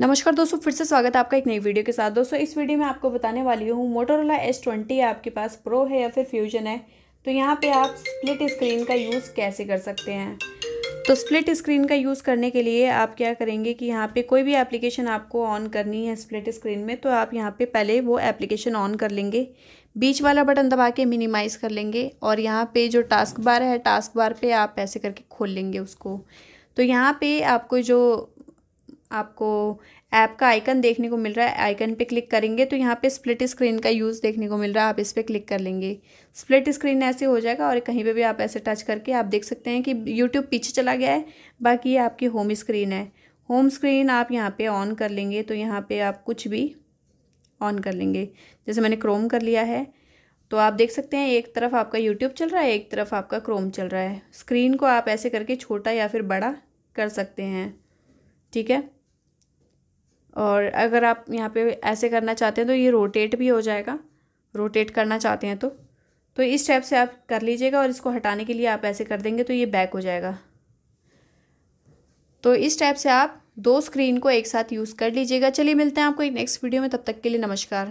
नमस्कार दोस्तों फिर से स्वागत है आपका एक नई वीडियो के साथ दोस्तों इस वीडियो में आपको बताने वाली हूँ मोटोरोला एस ट्वेंटी आपके पास प्रो है या फिर फ्यूजन है तो यहाँ पे आप स्प्लिट स्क्रीन का यूज़ कैसे कर सकते हैं तो स्प्लिट स्क्रीन का यूज़ करने के लिए आप क्या करेंगे कि यहाँ पे कोई भी एप्लीकेशन आपको ऑन करनी है स्प्लिट स्क्रीन में तो आप यहाँ पे पहले वो एप्लीकेशन ऑन कर लेंगे बीच वाला बटन दबा के मिनिमाइज़ कर लेंगे और यहाँ पे जो टास्क बार है टास्क बार पे आप ऐसे करके खोल लेंगे उसको तो यहाँ पे आपको जो आपको ऐप का आइकन देखने को मिल रहा है आइकन पे क्लिक करेंगे तो यहाँ पे स्प्लिट स्क्रीन का यूज़ देखने को मिल रहा है आप इस पर क्लिक कर लेंगे स्प्लिट स्क्रीन ऐसे हो जाएगा और कहीं पे भी आप ऐसे टच करके आप देख सकते हैं कि यूट्यूब पीछे चला गया है बाकी ये आपकी होम स्क्रीन है होम स्क्रीन आप यहाँ पर ऑन कर लेंगे तो यहाँ पर आप कुछ भी ऑन कर लेंगे जैसे मैंने क्रोम कर लिया है तो आप देख सकते हैं एक तरफ आपका यूट्यूब चल रहा है एक तरफ आपका क्रोम चल रहा है स्क्रीन को आप ऐसे करके छोटा या फिर बड़ा कर सकते हैं ठीक है और अगर आप यहाँ पे ऐसे करना चाहते हैं तो ये रोटेट भी हो जाएगा रोटेट करना चाहते हैं तो तो इस टाइप से आप कर लीजिएगा और इसको हटाने के लिए आप ऐसे कर देंगे तो ये बैक हो जाएगा तो इस टाइप से आप दो स्क्रीन को एक साथ यूज़ कर लीजिएगा चलिए मिलते हैं आपको एक नेक्स्ट वीडियो में तब तक के लिए नमस्कार